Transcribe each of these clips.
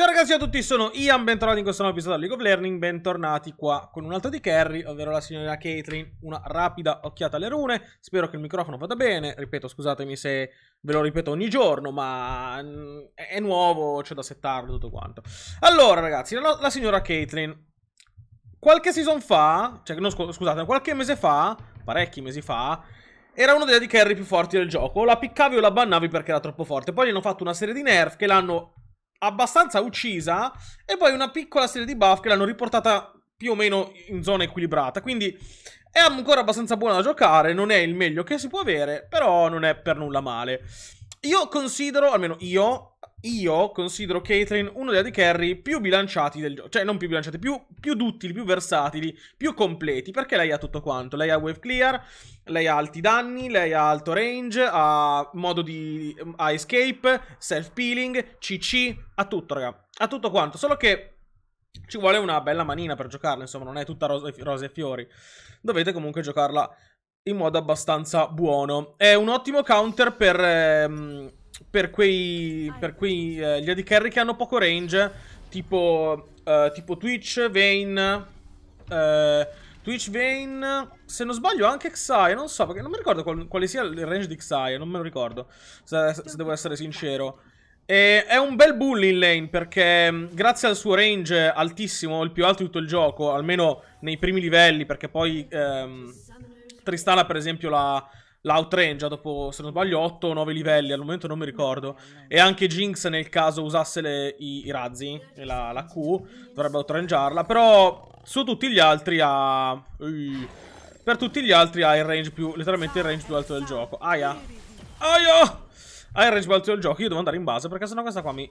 Ciao ragazzi a tutti, sono Ian, bentornati in questo nuovo episodio di League of Learning, bentornati qua con un altro di Carry, ovvero la signorina Caitlyn, una rapida occhiata alle rune, spero che il microfono vada bene, ripeto scusatemi se ve lo ripeto ogni giorno, ma mm, è nuovo, c'è da settarlo tutto quanto. Allora ragazzi, la, la signora Caitlyn, qualche season fa, cioè no, scusate, qualche mese fa, parecchi mesi fa, era uno dei di carry più forti del gioco. la piccavi o la bannavi perché era troppo forte. Poi gli hanno fatto una serie di nerf che l'hanno abbastanza uccisa e poi una piccola serie di buff che l'hanno riportata più o meno in zona equilibrata. Quindi è ancora abbastanza buona da giocare, non è il meglio che si può avere, però non è per nulla male. Io considero, almeno io, io considero Caitlyn uno dei AD carry più bilanciati del gioco, cioè non più bilanciati, più, più duttili, più versatili, più completi, perché lei ha tutto quanto, lei ha wave clear, lei ha alti danni, lei ha alto range, ha modo di... ha escape, self peeling, cc, ha tutto raga, ha tutto quanto, solo che ci vuole una bella manina per giocarla, insomma non è tutta rose e fiori, dovete comunque giocarla in modo abbastanza buono. È un ottimo counter per, ehm, per quei, per quei eh, gli AD carry che hanno poco range, tipo, eh, tipo Twitch, Vayne, eh, Twitch, Vayne, se non sbaglio anche Xayah, non so, perché non mi ricordo qual, quale sia il range di Xayah, non me lo ricordo, se, se devo essere sincero. E è un bel bull in lane perché mm, grazie al suo range altissimo, il più alto di tutto il gioco, almeno nei primi livelli, perché poi ehm, Tristana per esempio la l'outrange dopo, se non sbaglio, 8 o 9 livelli, al momento non mi ricordo. E anche Jinx nel caso usasse le, i, i, razzi, la, la, Q, dovrebbe outrangearla. Però su tutti gli altri ha... per tutti gli altri ha il range più, letteralmente il range più alto del gioco. Aia! Aia! Ha il range più alto del gioco, io devo andare in base perché sennò questa qua mi...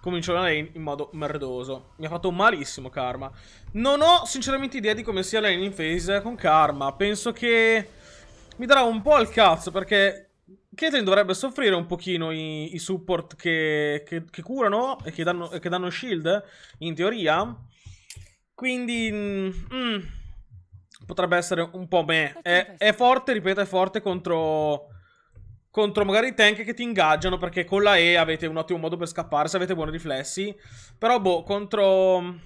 Comincio la lane in modo merdoso. Mi ha fatto malissimo Karma. Non ho sinceramente idea di come sia la lane in phase con Karma. Penso che mi darà un po' al cazzo perché Caitlyn dovrebbe soffrire un pochino i, i support che, che, che, curano e che danno, che danno, shield, in teoria. Quindi... Mm, mm potrebbe essere un po' me. È, è, forte, ripeto, è forte contro... Contro magari i tank che ti ingaggiano perché con la E avete un ottimo modo per scappare se avete buoni riflessi. Però boh, contro...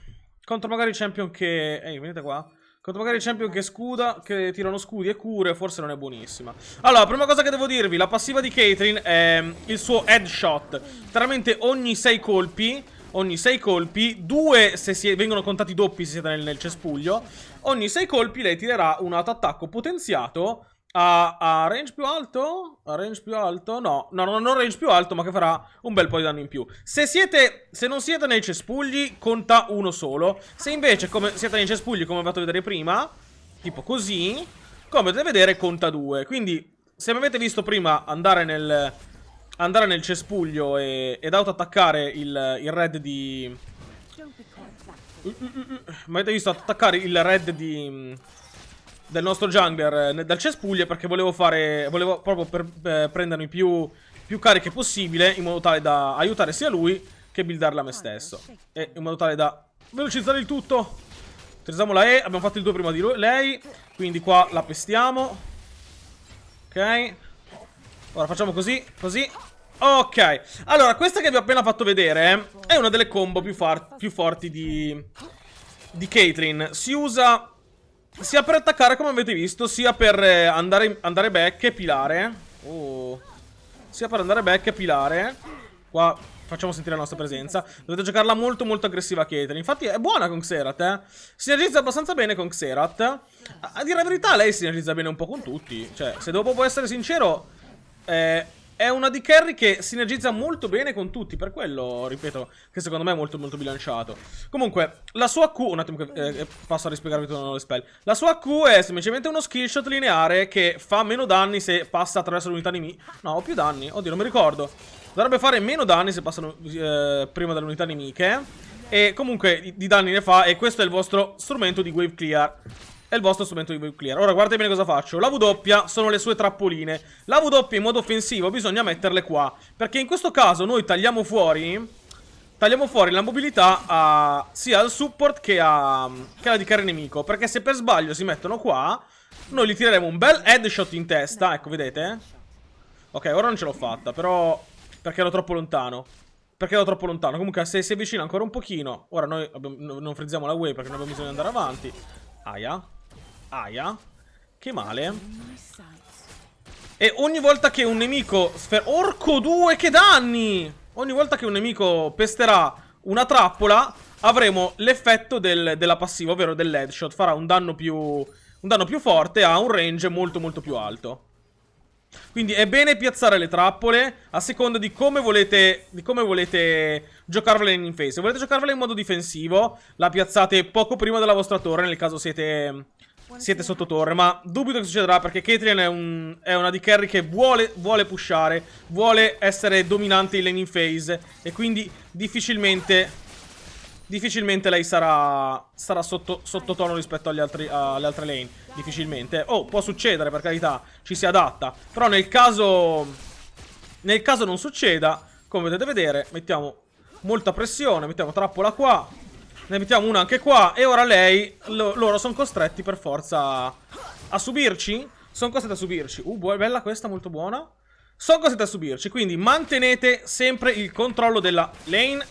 Contro magari i champion che... Ehi, venite qua contro magari champion che scuda, che tirano scudi e cure, forse non è buonissima. Allora, prima cosa che devo dirvi, la passiva di Caitlyn è mm, il suo headshot. Chiaramente ogni 6 colpi, ogni 6 colpi, 2 se si è, vengono contati doppi se siete nel, nel cespuglio, ogni 6 colpi lei tirerà un auto attacco potenziato a, a, range più alto? A range più alto? No, no, non no range più alto, ma che farà un bel po' di danno in più. Se siete, se non siete nei cespugli, conta uno solo. Se invece come, siete nei cespugli, come vi ho fatto vedere prima, tipo così, come potete vedere, conta due. Quindi, se mi avete visto prima andare nel, andare nel cespuglio e, ed auto-attaccare il, il red di... Mi mm, mm, mm, avete visto attaccare il red di del nostro jungler eh, dal cespuglio perché volevo fare volevo proprio per, eh, prendermi più, più, cariche possibile in modo tale da aiutare sia lui che buildarla a me stesso e in modo tale da velocizzare il tutto utilizziamo la E abbiamo fatto il 2 prima di lui, lei quindi qua la pestiamo ok ora facciamo così così ok allora questa che vi ho appena fatto vedere è una delle combo più, più forti di di Caitlyn si usa sia per attaccare come avete visto Sia per eh, andare, andare back e pilare oh. Sia per andare back e pilare Qua facciamo sentire la nostra presenza Dovete giocarla molto molto aggressiva Caitlyn Infatti è buona con Xerath eh? Sinergizza abbastanza bene con Xerath a, dire la verità lei sinergizza bene un po' con tutti Cioè se devo proprio essere sincero eh, è una di carry che sinergizza molto bene con tutti, per quello, ripeto, che secondo me è molto molto bilanciato. Comunque, la sua Q, un attimo che eh, passo a rispiegarvi tutto le spell. La sua Q è semplicemente uno skillshot lineare che fa meno danni se passa attraverso l'unità nemica. No, ho più danni, oddio, non mi ricordo. Dovrebbe fare meno danni se passano eh, prima dalle unità nemiche. E comunque di danni ne fa e questo è il vostro strumento di wave clear. È il vostro strumento di nucleare. Ora guardate bene cosa faccio. La W sono le sue trappoline. La W in modo offensivo bisogna metterle qua. Perché in questo caso noi tagliamo fuori... Tagliamo fuori la mobilità a, sia al support che, a, che alla di carri nemico. Perché se per sbaglio si mettono qua, noi gli tireremo un bel headshot in testa. Ecco, vedete? Ok, ora non ce l'ho fatta, però... Perché ero troppo lontano. Perché ero troppo lontano. Comunque, se si avvicina ancora un pochino... Ora noi abbiamo, non frizziamo la way perché non abbiamo bisogno di andare avanti. Aia. Aia. Che male. E ogni volta che un nemico... Orco 2, che danni! Ogni volta che un nemico pesterà una trappola, avremo l'effetto del, della passiva, ovvero dell'headshot. Farà un danno, più, un danno più forte a un range molto molto più alto. Quindi è bene piazzare le trappole a seconda di come volete, di come volete giocarvele in face. Se volete giocarvele in modo difensivo, la piazzate poco prima della vostra torre, nel caso siete siete sotto torre, ma dubito che succederà perché Caitlyn è, un, è, una di carry che vuole, vuole pushare, vuole essere dominante in laning phase e quindi difficilmente, difficilmente lei sarà, sarà sotto, sottotono rispetto altri, uh, alle altre lane, difficilmente. Oh, può succedere per carità, ci si adatta, però nel caso, nel caso non succeda, come potete vedere, mettiamo molta pressione, mettiamo trappola qua, ne mettiamo una anche qua. E ora lei... Lo, loro sono costretti per forza a subirci. Sono costretti a subirci. Uh, bella questa, molto buona. Sono costretti a subirci. Quindi mantenete sempre il controllo della lane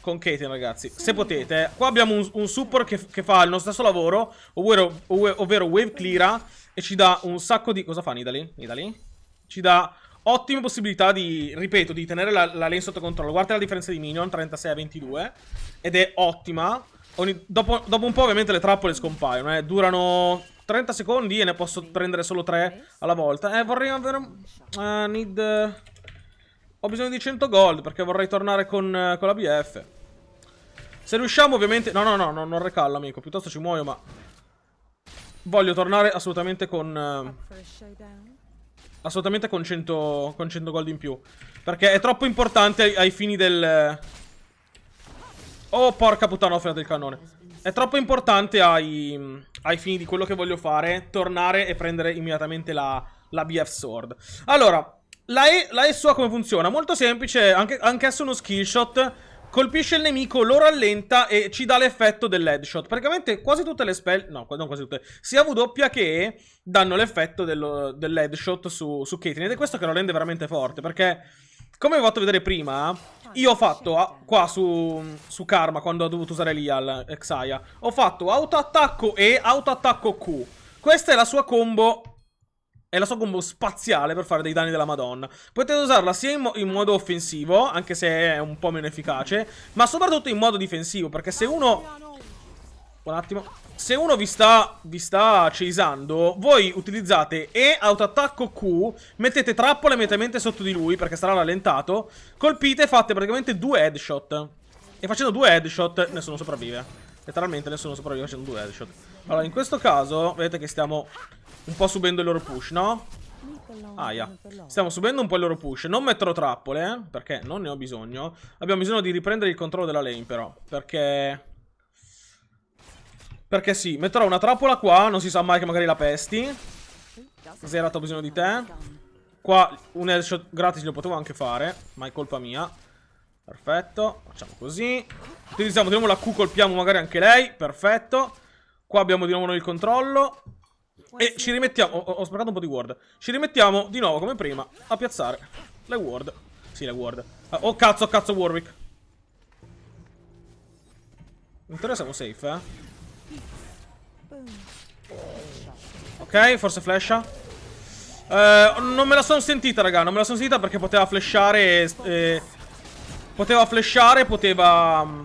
con Katie, ragazzi. Se potete. Qua abbiamo un, un support che, che, fa il nostro stesso lavoro, ovvero, ovvero Wave Cleara. E ci dà un sacco di... Cosa fa Nidali? Nidali? Ci dà Ottima possibilità di, ripeto, di tenere la, la lane sotto controllo. Guarda la differenza di minion, 36 a 22. Ed è ottima. Ogni, dopo, dopo, un po' ovviamente le trappole scompaiono, eh. Durano 30 secondi e ne posso prendere solo 3 alla volta. Eh, vorrei avere... Uh, need... ho bisogno di 100 gold perché vorrei tornare con, uh, con la BF. Se riusciamo ovviamente... No, no, no, no non recallo, amico. Piuttosto ci muoio, ma... Voglio tornare assolutamente con... Eh, Assolutamente con 100, con 100 gold in più. Perché è troppo importante ai fini del... Oh, porca puttana, ho frenato il cannone. È troppo importante ai, ai, fini di quello che voglio fare, tornare e prendere immediatamente la, la BF Sword. Allora, la E, la e sua come funziona? Molto semplice, anche, anch'esso uno skill shot colpisce il nemico, lo rallenta e ci dà l'effetto dell'headshot. Praticamente quasi tutte le spell, no, non quasi tutte, sia W che E danno l'effetto dell'headshot dell su, su Caitlyn. Ed è questo che lo rende veramente forte, perché come vi ho fatto vedere prima, io ho fatto a, qua su, su, Karma, quando ho dovuto usare Lial, Exaya, ho fatto autoattacco E, autoattacco Q. Questa è la sua combo è la sua combo spaziale per fare dei danni della Madonna. Potete usarla sia in, mo in, modo offensivo, anche se è un po' meno efficace, ma soprattutto in modo difensivo, perché se uno... Un attimo. Se uno vi sta, vi sta chasando, voi utilizzate E, autoattacco Q, mettete trappola immediatamente sotto di lui, perché sarà rallentato, colpite e fate praticamente due headshot. E facendo due headshot nessuno sopravvive. Letteralmente nessuno sopravvive facendo due headshot. Allora, in questo caso, vedete che stiamo un po' subendo il loro push, no? Aia. Stiamo subendo un po' il loro push. Non metterò trappole, eh, perché non ne ho bisogno. Abbiamo bisogno di riprendere il controllo della lane, però. Perché... Perché sì, metterò una trappola qua, non si sa mai che magari la pesti. Zerat ho bisogno di te. Qua un headshot gratis lo potevo anche fare, ma è colpa mia. Perfetto, facciamo così. Utilizziamo di la Q, colpiamo magari anche lei. Perfetto. Qua abbiamo di nuovo noi il controllo. E ci rimettiamo... Ho, ho sprecato un po' di ward. Ci rimettiamo di nuovo, come prima, a piazzare le ward. Sì, le ward. Ah, oh, cazzo, cazzo, Warwick. In teoria siamo safe, eh. Ok, forse flasha. Eh, non me la sono sentita, raga. Non me la sono sentita perché poteva flashare... Eh, poteva flashare, poteva... Mm,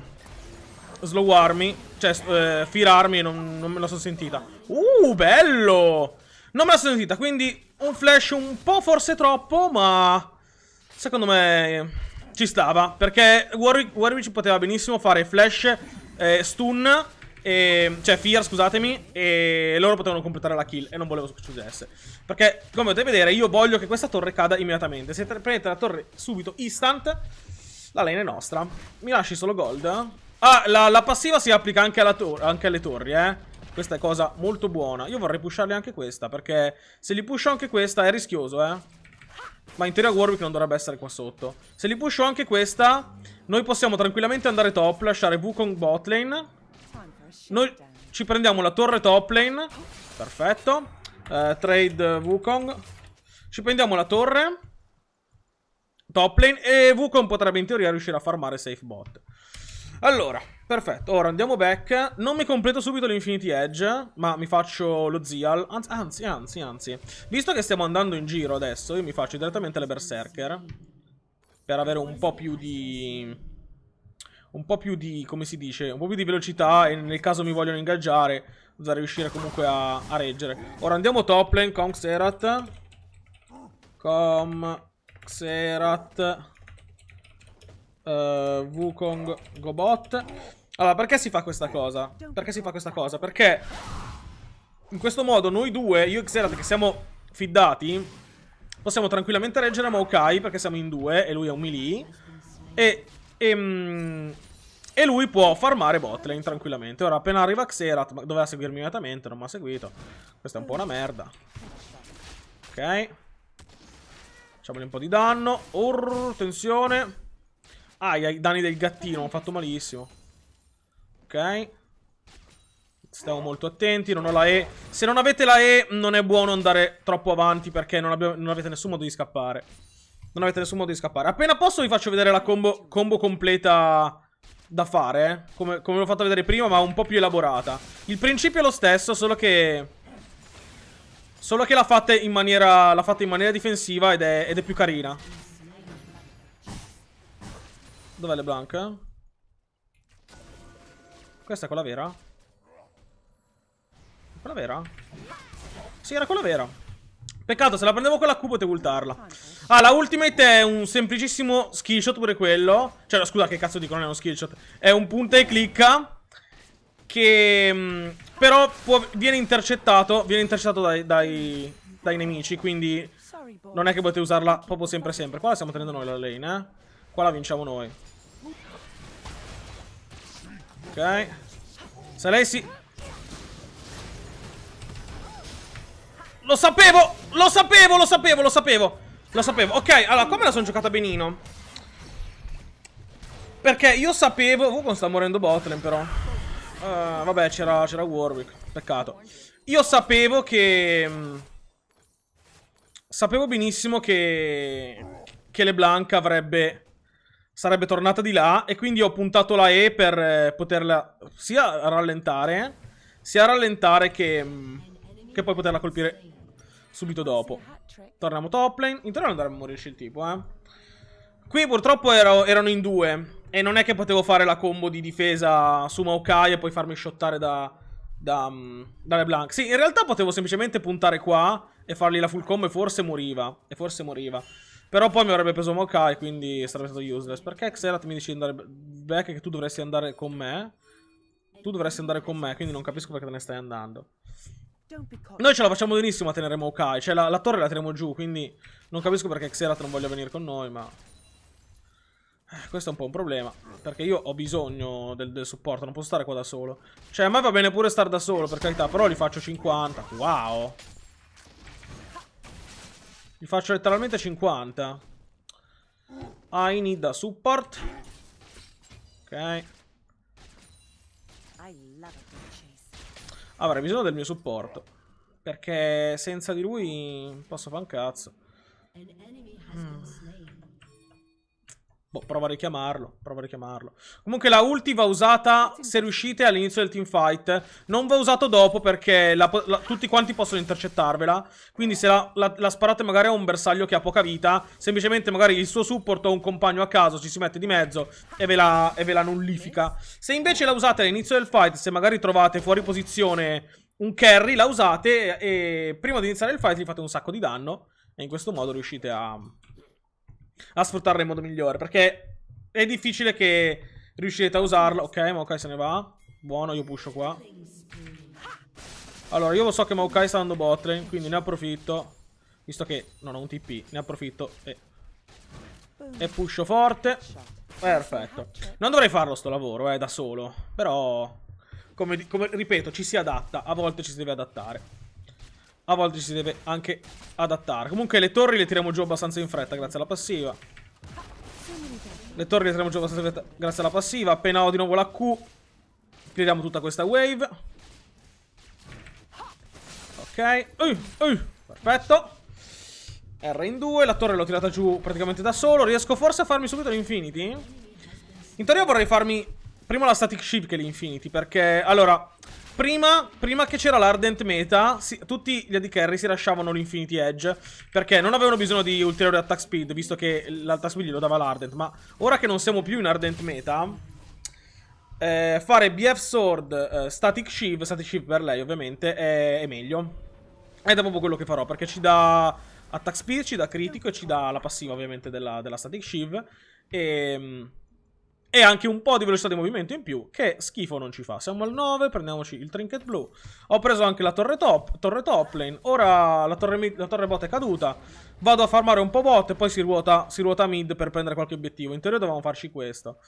slowarmi, cioè eh, firarmi, non, non me la sono sentita. Uh, bello! Non me la sono sentita, quindi un flash un po' forse troppo, ma secondo me eh, ci stava. Perché Warwick, Warwick poteva benissimo fare flash, eh, stun, e, cioè fear, scusatemi, e loro potevano completare la kill e non volevo che succedesse. Perché, come potete vedere, io voglio che questa torre cada immediatamente. Se prendete la torre subito, instant, la lane è nostra. Mi lasci solo gold? Ah, la, la passiva si applica anche, anche, alle torri, eh. Questa è cosa molto buona. Io vorrei pusharli anche questa, perché se li pusho anche questa è rischioso, eh. Ma in teoria Warwick non dovrebbe essere qua sotto. Se li pusho anche questa, noi possiamo tranquillamente andare top, lasciare Wukong bot lane. Noi ci prendiamo la torre top lane. Perfetto. Eh, trade Wukong. Ci prendiamo la torre top lane e Wukong potrebbe in teoria riuscire a farmare safe bot. Allora, perfetto. Ora andiamo back. Non mi completo subito l'Infinity Edge, ma mi faccio lo Zial. Anzi, anzi, anzi, Visto che stiamo andando in giro adesso, io mi faccio direttamente le Berserker. Per avere un po' più di... Un po' più di, come si dice, un po' più di velocità e nel caso mi vogliono ingaggiare, Bisogna riuscire comunque a, a reggere. Ora andiamo top lane, Kong Serat. Com Xerath uh, Wukong Gobot. Allora, perché si fa questa cosa? Perché si fa questa cosa? Perché in questo modo noi due, io e Xerath, che siamo fiddati, possiamo tranquillamente reggere a Maokai perché siamo in due e lui è un melee. E, e, ehm, e lui può farmare botlane tranquillamente. Ora, appena arriva Xerath, doveva seguirmi immediatamente, non mi ha seguito. Questa è un po' una merda. Ok. Facciamogli un po' di danno. Orr, tensione. Ah, i danni del gattino, ho fatto malissimo. Ok. Stiamo molto attenti, non ho la E. Se non avete la E, non è buono andare troppo avanti perché non, abbiamo, non avete nessun modo di scappare. Non avete nessun modo di scappare. Appena posso vi faccio vedere la combo, combo completa da fare, eh? come, come l'ho fatto vedere prima, ma un po' più elaborata. Il principio è lo stesso, solo che... Solo che la fate in maniera, la fate in maniera difensiva ed è, ed è più carina. Dov'è LeBlanc? Questa è quella vera? Quella vera? Sì, era quella vera. Peccato, se la prendevo quella Q potevo ultarla. Ah, la ultimate è un semplicissimo skill shot pure quello. Cioè, no, scusa, che cazzo dico, non è uno skill shot. È un punta e clicca. Che... Mm, però può, viene intercettato, viene intercettato dai, dai, dai nemici, quindi... Non è che potete usarla proprio sempre sempre. Qua la stiamo tenendo noi la lane, eh. Qua la vinciamo noi. Ok. Se lei si... Lo sapevo! Lo sapevo, lo sapevo, lo sapevo! Lo sapevo. Ok, allora, come la sono giocata benino. Perché io sapevo... Uh, oh, sta morendo Botlen, però. Uh, vabbè, c'era Warwick. Peccato. Io sapevo che... Mm, sapevo benissimo che... Che LeBlanc avrebbe sarebbe tornata di là e quindi ho puntato la E per eh, poterla sia rallentare, sia rallentare che, mm, che poi poterla colpire subito dopo. Torniamo top lane, in teoria non dovremmo morirci il tipo, eh. Qui purtroppo ero, erano in due e non è che potevo fare la combo di difesa su Maokai e poi farmi shottare da, da, mm, da LeBlanc. Sì, in realtà potevo semplicemente puntare qua e fargli la full combo e forse moriva, e forse moriva. Però poi mi avrebbe preso Mokai, quindi sarebbe stato useless. Perché Xerath mi dice di andare back che tu dovresti andare con me? Tu dovresti andare con me, quindi non capisco perché te ne stai andando. Noi ce la facciamo benissimo a tenere Mokai. Cioè, la, la torre la teniamo giù, quindi non capisco perché Xerath non voglia venire con noi, ma... Eh, questo è un po' un problema Perché io ho bisogno del, del, supporto Non posso stare qua da solo Cioè a me va bene pure stare da solo per carità Però li faccio 50 Wow gli faccio letteralmente 50. Ah, I need a support. Ok. Avrei bisogno del mio supporto. Perché senza di lui posso fare un cazzo. Mm. Boh, prova a richiamarlo, prova a richiamarlo. Comunque la ulti va usata, se riuscite, all'inizio del teamfight. Non va usato dopo perché la, la, tutti quanti possono intercettarvela. Quindi se la, la, sparate magari a un bersaglio che ha poca vita, semplicemente magari il suo supporto o un compagno a caso ci si mette di mezzo e ve la, e ve la nullifica. Se invece la usate all'inizio del fight, se magari trovate fuori posizione un carry, la usate e prima di iniziare il fight gli fate un sacco di danno. E in questo modo riuscite a a sfruttarla in modo migliore. Perché è difficile che riuscirete a usarla. Ok, Maokai se ne va. Buono, io pusho qua. Allora, io lo so che Maokai sta andando botlane, eh, quindi ne approfitto. Visto che non ho un TP, ne approfitto e... E pusho forte. Perfetto. Non dovrei farlo sto lavoro, eh, da solo. Però... Come, come ripeto, ci si adatta. A volte ci si deve adattare a volte ci si deve anche adattare. Comunque le torri le tiriamo giù abbastanza in fretta grazie alla passiva. Le torri le tiriamo giù abbastanza in fretta grazie alla passiva. Appena ho di nuovo la Q, tiriamo tutta questa wave. Ok. Uh, uh, perfetto. R in 2, la torre l'ho tirata giù praticamente da solo. Riesco forse a farmi subito l'infinity? In teoria vorrei farmi Prima la static ship che l'Infinity, perché... Allora, prima, prima che c'era l'Ardent Meta, si, tutti gli AD Carry si lasciavano l'Infinity Edge, perché non avevano bisogno di ulteriore attack speed, visto che l'attack speed glielo dava l'Ardent, ma ora che non siamo più in Ardent Meta, eh, fare BF Sword, eh, Static Shiv, Static Shiv per lei ovviamente, è, è meglio. Ed è proprio quello che farò, perché ci dà attack speed, ci dà critico e ci dà la passiva ovviamente della, della Static Shiv, e... Ehm, e anche un po' di velocità di movimento in più, che schifo non ci fa. Siamo al 9, prendiamoci il trinket blu. Ho preso anche la torre top, torre top lane. Ora la torre, la torre bot è caduta. Vado a farmare un po' bot e poi si ruota, si ruota mid per prendere qualche obiettivo. In teoria dovevamo farci questo.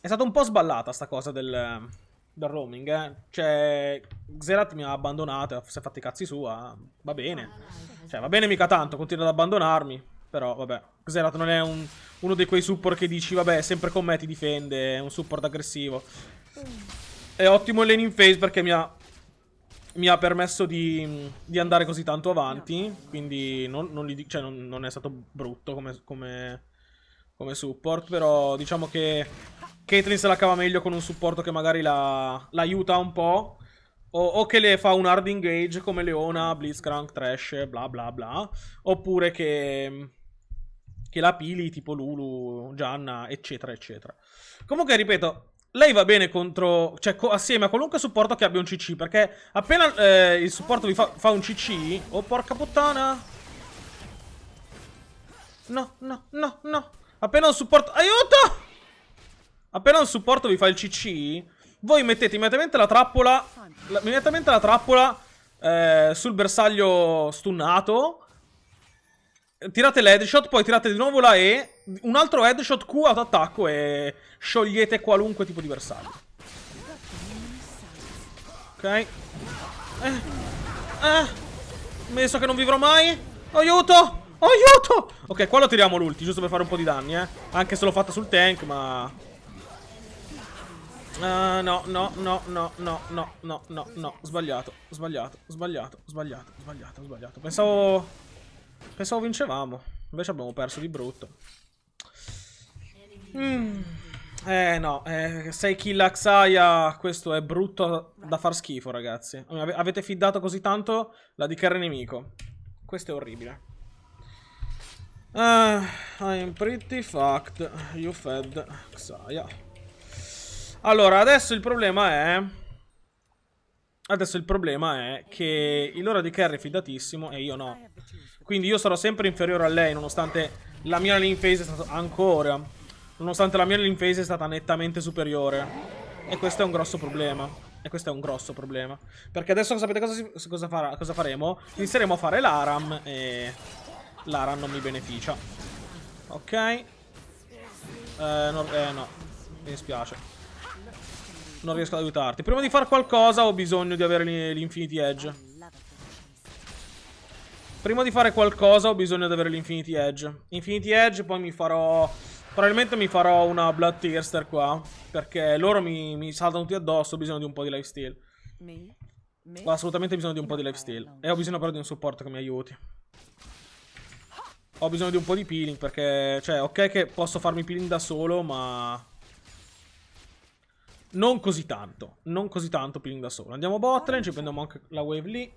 È stata un po' sballata sta cosa del, del roaming, eh. Cioè, Xerath mi ha abbandonato, si è fatti i cazzi sua. Va bene. Ah, cioè, va bene mica tanto, continua ad abbandonarmi. Però, vabbè. Cos'è nato? Non è un, uno di quei support che dici, vabbè, sempre con me ti difende. È un support aggressivo. È ottimo il laning phase perché mi ha, mi ha permesso di, di, andare così tanto avanti. Quindi non, non, li, cioè non, non è stato brutto come, come, come, support. Però diciamo che Caitlyn se la cava meglio con un supporto che magari la, la un po'. O, o, che le fa un hard engage come Leona, Blitzcrank, Trash, bla bla bla. Oppure che che la pili tipo Lulu, Gianna, eccetera, eccetera. Comunque, ripeto, lei va bene contro, cioè co assieme a qualunque supporto che abbia un CC, perché appena eh, il supporto vi fa, fa un CC... Oh, porca puttana! No, no, no, no! Appena un supporto... Aiuto! Appena un supporto vi fa il CC, voi mettete immediatamente la trappola... La, immediatamente la trappola eh, sul bersaglio stunnato Tirate l'headshot, poi tirate di nuovo la E, un altro headshot Q ad attacco e sciogliete qualunque tipo di bersaglio. Ok. Eh. Eh. Penso che non vivrò mai. Aiuto! Aiuto! Ok, qua lo tiriamo l'ulti, giusto per fare un po' di danni, eh. Anche se l'ho fatta sul tank, ma... Uh, no, no, no, no, no, no, no, no, no. Sbagliato, sbagliato, sbagliato, sbagliato, sbagliato, sbagliato. Pensavo... Pensavo vincevamo. Invece abbiamo perso di brutto. Mm. Eh no, 6 eh, kill a Xayah, questo è brutto da far schifo ragazzi. avete fiddato così tanto la DKR nemico. Questo è orribile. Uh, I'm pretty fucked, you fed Xayah. Allora, adesso il problema è... Adesso il problema è che il loro DKR è fidatissimo e io no. Quindi io sarò sempre inferiore a lei, nonostante la mia lane phase è stata ancora. Nonostante la mia lane phase è stata nettamente superiore. E questo è un grosso problema. E questo è un grosso problema. Perché adesso sapete cosa, si, cosa, farà, cosa faremo? Inizieremo a fare l'Aram e... L'Aram non mi beneficia. Ok. Eh, no, eh, no. Mi dispiace. Non riesco ad aiutarti. Prima di fare qualcosa ho bisogno di avere l'Infinity Edge. Prima di fare qualcosa ho bisogno di avere l'Infinity Edge. Infinity Edge poi mi farò... Probabilmente mi farò una Blood Tearster qua. Perché loro mi, mi saltano tutti addosso, ho bisogno di un po' di lifesteal. Ho assolutamente bisogno di un po' di lifesteal. E ho bisogno però di un supporto che mi aiuti. Ho bisogno di un po' di peeling perché... Cioè, ok che posso farmi peeling da solo, ma... Non così tanto. Non così tanto peeling da solo. Andiamo botlane, ci prendiamo anche la wave lì.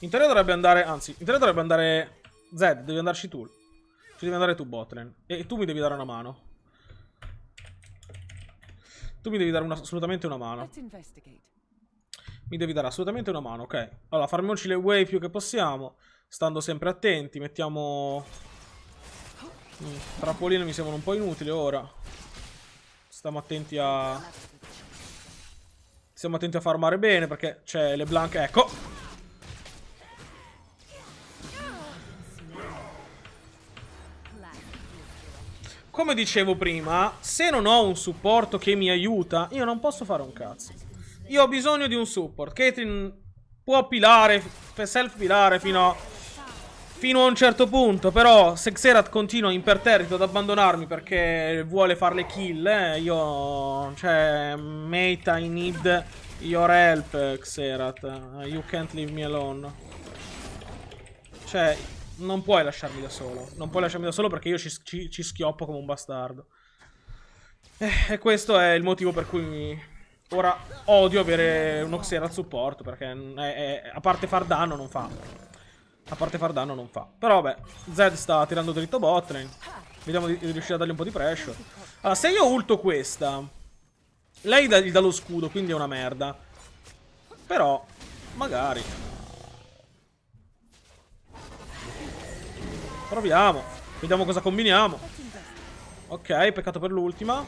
In teoria dovrebbe andare... Anzi, in teoria dovrebbe andare... Zed, devi andarci tu. Ci devi andare tu, Botlen. E tu mi devi dare una mano. Tu mi devi dare una, assolutamente una mano. Mi devi dare assolutamente una mano, ok. Allora, farmiamoci le way più che possiamo. Stando sempre attenti. Mettiamo... Mm, trappoline mi sembrano un po' inutili ora. Stiamo attenti a... Stiamo attenti a farmare bene perché c'è le blanche... Ecco! come dicevo prima, se non ho un supporto che mi aiuta, io non posso fare un cazzo. Io ho bisogno di un support. Caitlyn può pilare, self-pilare fino, fino a... un certo punto, però se Xerath continua imperterrito ad abbandonarmi perché vuole fare le kill, eh, io... Cioè, mate, I need your help, Xerath. You can't leave me alone. Cioè, non puoi lasciarmi da solo. Non puoi lasciarmi da solo perché io ci, ci, ci schioppo come un bastardo. Eh, e questo è il motivo per cui... Ora odio avere un Oxera al supporto perché è, è, a parte far danno non fa. A parte far danno non fa. Però vabbè, Zed sta tirando dritto botlane. Vediamo di, di, riuscire a dargli un po' di pressure. Allora, se io ulto questa, lei gli dà lo scudo, quindi è una merda. Però, magari... Proviamo. Vediamo cosa combiniamo. Ok, peccato per l'ultima.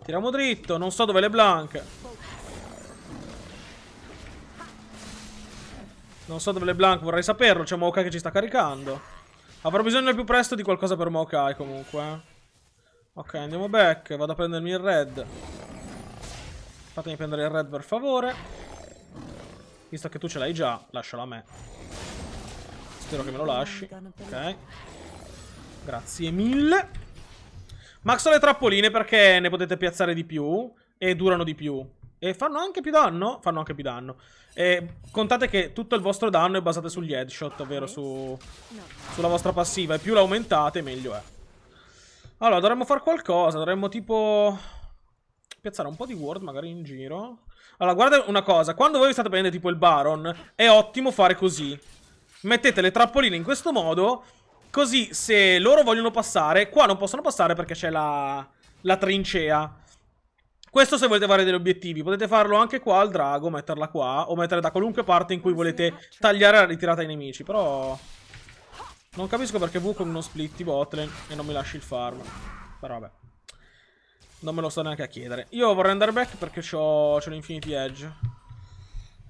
Tiriamo dritto. Non so dove le blank. Non so dove le blank, vorrei saperlo. C'è Mokai che ci sta caricando. Avrò bisogno al più presto di qualcosa per Mokai comunque. Eh. Ok, andiamo back. Vado a prendermi il red. Fatemi prendere il red per favore. Visto che tu ce l'hai già, lasciala a me. Spero che me lo lasci. Ok. Grazie mille. Maxo le trappoline perché ne potete piazzare di più e durano di più. E fanno anche più danno? Fanno anche più danno. E contate che tutto il vostro danno è basato sugli headshot, ovvero su... sulla vostra passiva. E più l'aumentate, meglio è. Allora, dovremmo fare qualcosa. Dovremmo tipo... Piazzare un po' di ward magari in giro. Allora, guarda una cosa. Quando voi state prendendo tipo il Baron, è ottimo fare così mettete le trappoline in questo modo, così se loro vogliono passare, qua non possono passare perché c'è la, la trincea. Questo se volete fare degli obiettivi, potete farlo anche qua al drago, metterla qua, o mettere da qualunque parte in cui volete tagliare la ritirata ai nemici, però... Non capisco perché Wukong non splitti botlane e non mi lasci il farm, però vabbè. Non me lo sto neanche a chiedere. Io vorrei andare back perché ho, ho l'Infinity Edge.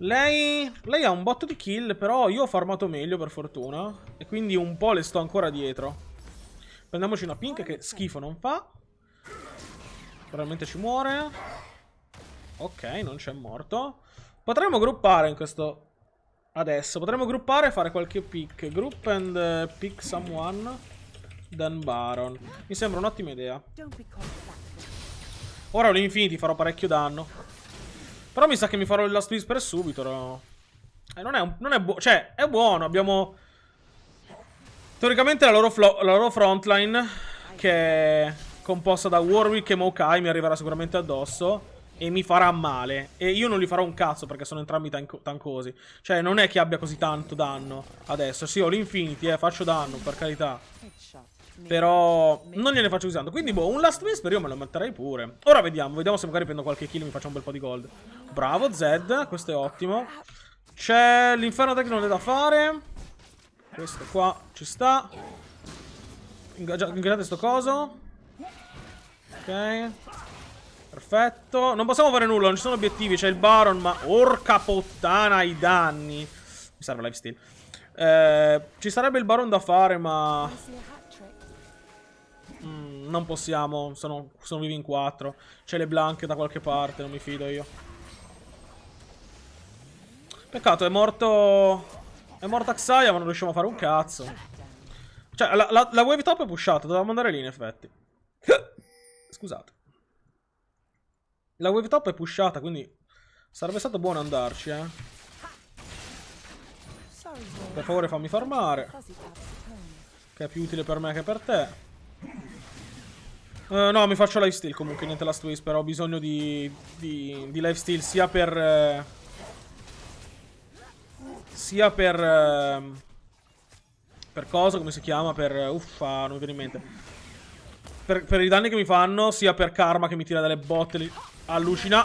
Lei, lei ha un botto di kill, però io ho farmato meglio per fortuna. E quindi un po' le sto ancora dietro. Prendiamoci una pink che schifo non fa. Probabilmente ci muore. Ok, non c'è morto. Potremmo gruppare in questo... Adesso, potremmo gruppare e fare qualche pick. Group and eh, pick someone. Dan Baron. Mi sembra un'ottima idea. Ora all'infinity farò parecchio danno. Però mi sa che mi farò il Last Whisper subito, no? Eh, non è, un, non è buono. Cioè, è buono, abbiamo... Teoricamente la loro, la loro frontline, che è composta da Warwick e Mokai, mi arriverà sicuramente addosso e mi farà male. E io non li farò un cazzo perché sono entrambi tanco tancosi. Cioè, non è che abbia così tanto danno adesso. Sì, ho l'Infinity, eh, faccio danno, per carità. Però non gliene faccio usando. Quindi, boh, un last miss spero io me lo metterei pure. Ora vediamo, vediamo se magari prendo qualche kill e mi faccio un bel po' di gold. Bravo, Zed, questo è ottimo. C'è l'inferno tech da fare. Questo qua ci sta. Ingaggiate sto coso. Ok. Perfetto. Non possiamo fare nulla, non ci sono obiettivi. C'è il Baron, ma orca puttana i danni. Mi serve lifesteal. Eh, ci sarebbe il Baron da fare, ma non possiamo, sono, sono vivi in quattro. C'è le blanche da qualche parte, non mi fido io. Peccato, è morto... È morto Xayah, ma non riusciamo a fare un cazzo. Cioè, la, la, la wave top è pushata, dovevamo andare lì in effetti. Scusate. La wave top è pushata, quindi sarebbe stato buono andarci, eh. Per favore fammi farmare. Che è più utile per me che per te. Uh, no, mi faccio lifesteal comunque, niente last però Ho bisogno di, di, di lifesteal sia per... Eh, sia per... Eh, per cosa, come si chiama? Per... Eh, uffa, non mi viene in mente. Per, per i danni che mi fanno, sia per karma che mi tira dalle botte lì. Allucina.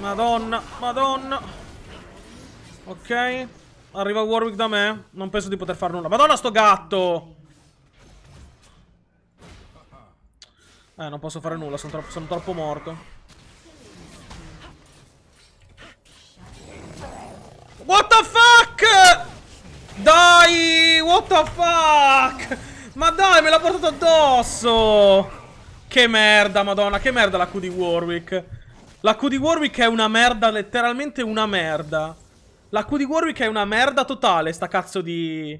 Madonna, madonna. Ok. Arriva Warwick da me. Non penso di poter fare nulla. Madonna, sto gatto! Eh, non posso fare nulla, sono troppo, sono troppo morto. What the fuck? Dai, what the fuck? Ma dai, me l'ha portato addosso. Che merda, madonna, che merda la Q di Warwick. La Q di Warwick è una merda, letteralmente una merda. La Q di Warwick è una merda totale, sta cazzo di...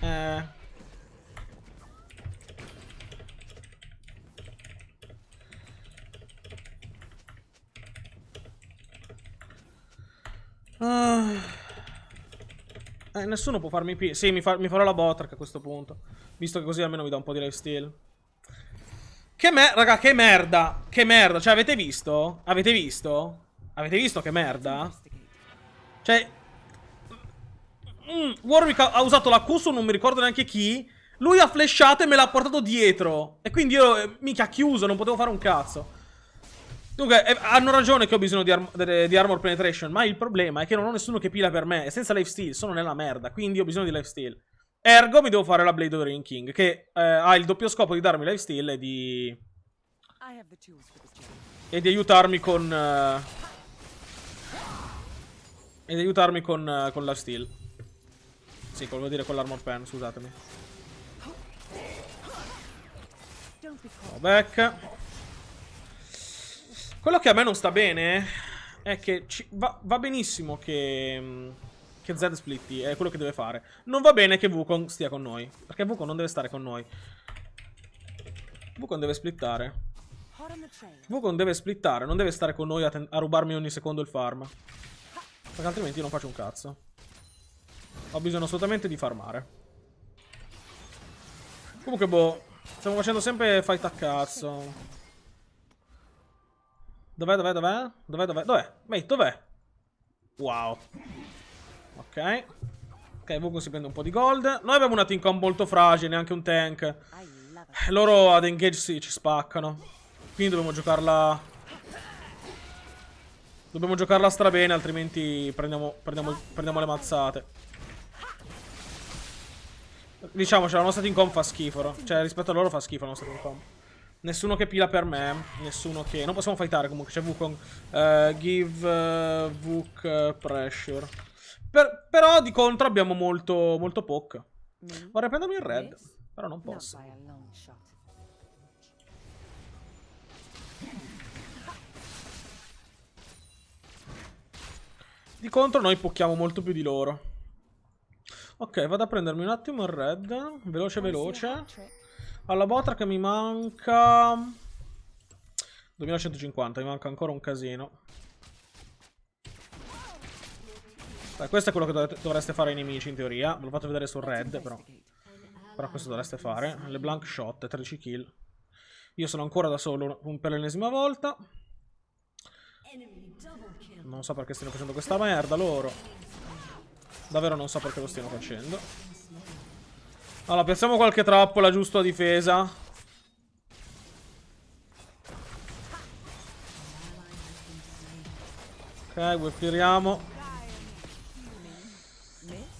Eh... Uh, eh, nessuno può farmi P. Sì, mi, fa mi farò la Botrack a questo punto. Visto che così almeno mi dà un po' di lifesteal. Che merda, raga, che merda. Che merda. Cioè, avete visto? Avete visto? Avete visto che merda? Cioè... Mm, Warwick ha, ha usato la Q non mi ricordo neanche chi. Lui ha flashato e me l'ha portato dietro. E quindi io, eh, mica, chiuso, non potevo fare un cazzo. Dunque, eh, hanno ragione che ho bisogno di, arm di, armor penetration, ma il problema è che non ho nessuno che pila per me, e senza lifesteal sono nella merda, quindi ho bisogno di lifesteal. Ergo mi devo fare la Blade of the Ring King, che eh, ha il doppio scopo di darmi lifesteal e di... E di aiutarmi con... Uh... E di aiutarmi con, uh, con lifesteal. Sì, volevo dire con l'armor pen, scusatemi. No back. Quello che a me non sta bene eh, è che va, va, benissimo che, mm, che Zed splitti, è quello che deve fare. Non va bene che Wukong stia con noi, perché Wukong non deve stare con noi. Wukong deve splittare. Wukong deve splittare, non deve stare con noi a, a rubarmi ogni secondo il farm. Perché altrimenti io non faccio un cazzo. Ho bisogno assolutamente di farmare. Comunque, boh, stiamo facendo sempre fight a cazzo. Dov'è, dov'è, dov'è? Dov'è, dov'è? Dov'è? Mate, dov'è? Wow. Ok. Ok, Vogon si prende un po' di gold. Noi abbiamo una team comp molto fragile, neanche un tank. Loro ad engage sì, ci spaccano. Quindi dobbiamo giocarla... Dobbiamo giocarla strabene, altrimenti prendiamo, prendiamo, prendiamo le mazzate. Diciamoci, la nostra team comp fa schifo. Cioè, rispetto a loro fa schifo la nostra team comp. Nessuno che pila per me. Nessuno che... Non possiamo fightare comunque, c'è Wukong. Uh, give uh, Vuk uh, pressure. Per... Però di contro abbiamo molto, molto poke. Mm. Vorrei prendermi il red, però non posso. Di contro noi pochiamo molto più di loro. Ok, vado a prendermi un attimo il red. Veloce, veloce. Alla botra che mi manca... 2150, mi manca ancora un casino. Beh, questo è quello che dovreste fare ai nemici in teoria. Ve lo faccio vedere sul red, però. Però questo dovreste fare. Le blank shot, 13 kill. Io sono ancora da solo per l'ennesima volta. Non so perché stiano facendo questa merda loro. Davvero non so perché lo stiano facendo. Allora, pensiamo qualche trappola giusto a difesa. Ok, whiffliriamo.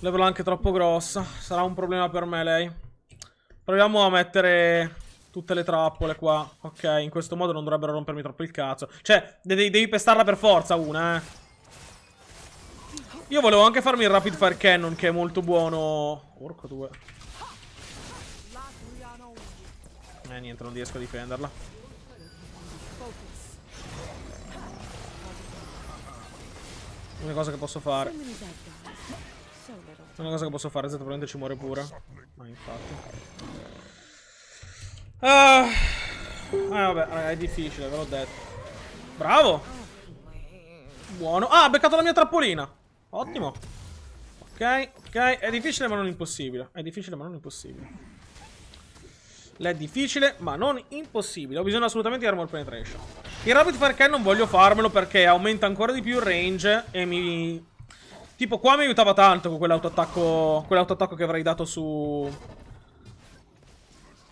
Level anche troppo grossa. Sarà un problema per me lei. Proviamo a mettere tutte le trappole qua. Ok, in questo modo non dovrebbero rompermi troppo il cazzo. Cioè, devi, devi pestarla per forza una, eh. Io volevo anche farmi il rapid fire cannon, che è molto buono. Orco 2. Eh niente, non riesco a difenderla. Una cosa che posso fare. Una cosa che posso fare, Zeta probabilmente ci muore pure. Ma ah, infatti. Ah, ah vabbè, è difficile, ve l'ho detto. Bravo! Buono. Ah, ha beccato la mia trappolina. Ottimo. Ok, ok. È difficile ma non impossibile. È difficile ma non impossibile. L'è difficile, ma non impossibile. Ho bisogno assolutamente di armor penetration. Il rapid fire can non voglio farmelo perché aumenta ancora di più il range e mi... Tipo qua mi aiutava tanto con quell'autoattacco quell'autoattacco che avrei dato su...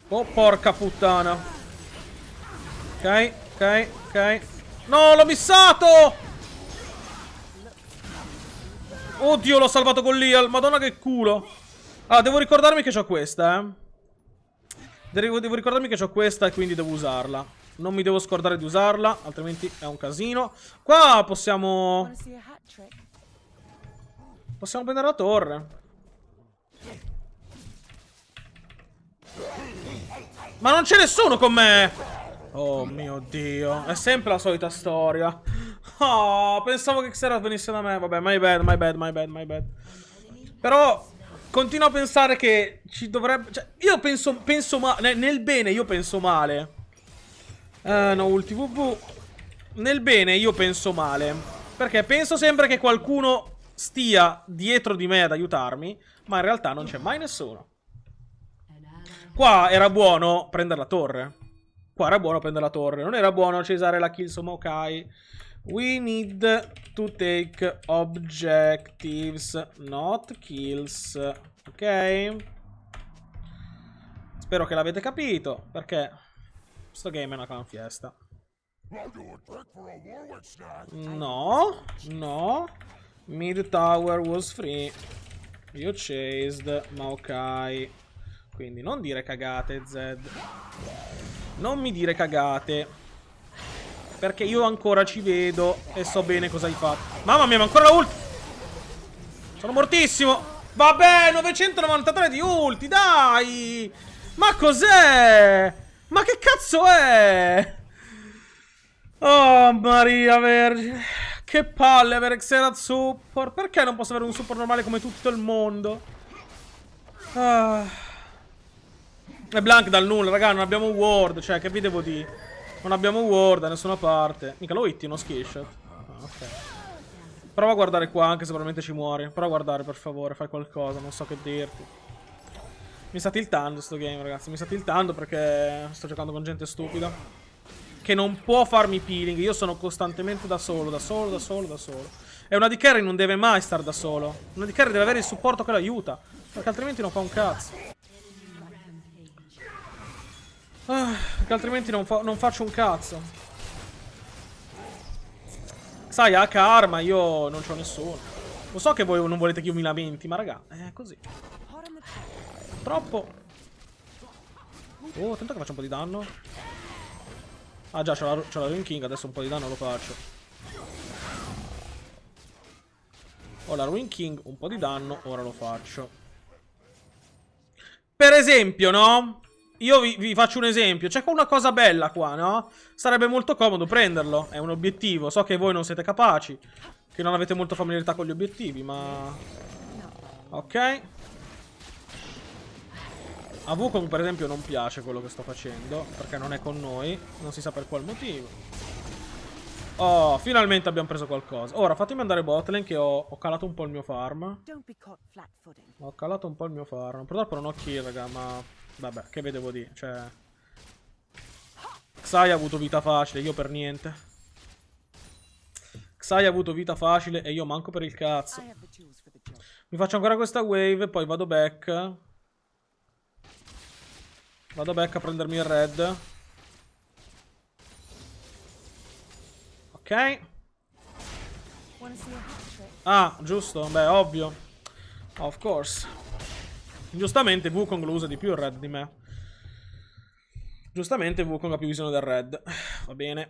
Oh, porca puttana. Ok, ok, ok. No, l'ho missato! Oddio, l'ho salvato con Leal. Madonna che culo. Ah, devo ricordarmi che ho questa, eh. Devo, devo ricordarmi che ho questa e quindi devo usarla. Non mi devo scordare di usarla, altrimenti è un casino. Qua possiamo... Possiamo prendere la torre. Ma non c'è nessuno con me! Oh mio Dio, è sempre la solita storia. Oh, pensavo che Xerath venisse da me. Vabbè, my bad, my bad, my bad, my bad. Però Continuo a pensare che ci dovrebbe... Cioè, io penso, penso male... Nel bene io penso male. Uh, no, ulti V. Nel bene io penso male. Perché penso sempre che qualcuno stia dietro di me ad aiutarmi, ma in realtà non c'è mai nessuno. Qua era buono prendere la torre. Qua era buono prendere la torre. Non era buono cesare la kill su Maokai. We need to take objectives, not kills. Ok? Spero che l'avete capito, perché questo game è una gran fiesta. No, no. Mid tower was free. You chased Maokai. Quindi non dire cagate, Zed. Non mi dire cagate. Perché io ancora ci vedo e so bene cosa hai fatto. Mamma mia, ma ancora la ult! Sono mortissimo! Vabbè, 993 di ulti, dai! Ma cos'è? Ma che cazzo è? Oh, Maria Vergine. Che palle avere Xerat Support. Perché non posso avere un support normale come tutto il mondo? Ah. E Blank dal nulla, raga, non abbiamo Ward, cioè, che vi devo dire? Non abbiamo ward da nessuna parte. Mica lo hitti uno skillshot. Ah, ok. Prova a guardare qua, anche se probabilmente ci muori. Prova a guardare, per favore, fai qualcosa, non so che dirti. Mi sta tiltando sto game, ragazzi. Mi sta tiltando perché sto giocando con gente stupida. Che non può farmi peeling. Io sono costantemente da solo, da solo, da solo, da solo. E una di carry non deve mai stare da solo. Una di carry deve avere il supporto che lo aiuta. Perché altrimenti non fa un cazzo. Ah, perché altrimenti non, fa non faccio un cazzo. Sai, H arma, io non c'ho nessuno. Lo so che voi non volete che io mi lamenti, ma raga, è così. Troppo. Oh, attento che faccio un po' di danno. Ah già, c'ho la, la Ruin King, adesso un po' di danno lo faccio. Ho la Ruin King, un po' di danno, ora lo faccio. Per esempio, no? Io vi, vi, faccio un esempio. C'è una cosa bella qua, no? Sarebbe molto comodo prenderlo. È un obiettivo. So che voi non siete capaci. Che non avete molta familiarità con gli obiettivi, ma... Ok. A Wukong, per esempio, non piace quello che sto facendo. Perché non è con noi. Non si sa per qual motivo. Oh, finalmente abbiamo preso qualcosa. Ora, fatemi andare botlane che ho, ho, calato un po' il mio farm. Ho calato un po' il mio farm. Purtroppo non ho kill, raga, ma... Vabbè, che vi devo dire? Cioè... Xai ha avuto vita facile, io per niente. Xai ha avuto vita facile e io manco per il cazzo. Mi faccio ancora questa wave, e poi vado back. Vado back a prendermi il red. Ok. Ah, giusto? Beh, ovvio. Of course. Giustamente Wukong lo usa di più il red di me. Giustamente Wukong ha più bisogno del red. Va bene.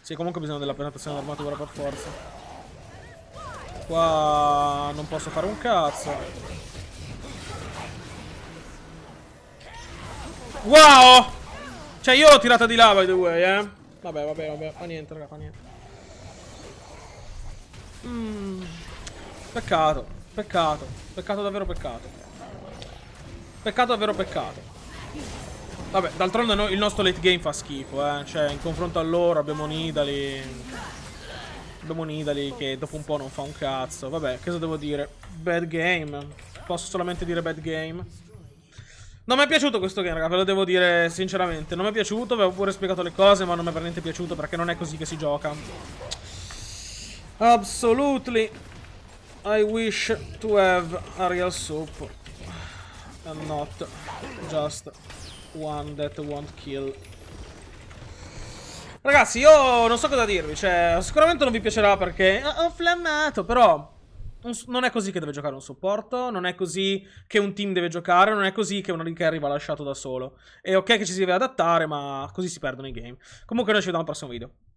Sì, comunque ho bisogno della penetrazione d'armatura per forza. Qua non posso fare un cazzo. Wow! Cioè io l'ho tirata di là, by the way, eh. Vabbè, vabbè, vabbè. Fa niente, raga, fa niente. Mmm. Peccato. Peccato. Peccato davvero peccato. Peccato davvero peccato. Vabbè, d'altronde il nostro late game fa schifo, eh. Cioè, in confronto a loro abbiamo Nidali. Abbiamo Nidali che dopo un po' non fa un cazzo. Vabbè, cosa devo dire? Bad game. Posso solamente dire bad game. Non mi è piaciuto questo game, raga, ve lo devo dire sinceramente. Non mi è piaciuto, vi ho pure spiegato le cose, ma non mi è per niente piaciuto perché non è così che si gioca. Absolutely. I wish to have a real soup and not just one that won't kill. Ragazzi, io non so cosa dirvi, cioè, sicuramente non vi piacerà perché ho flammato, però non è così che deve giocare un supporto, non è così che un team deve giocare, non è così che un AD carry va lasciato da solo. È ok che ci si deve adattare, ma così si perdono i game. Comunque noi ci vediamo al prossimo video.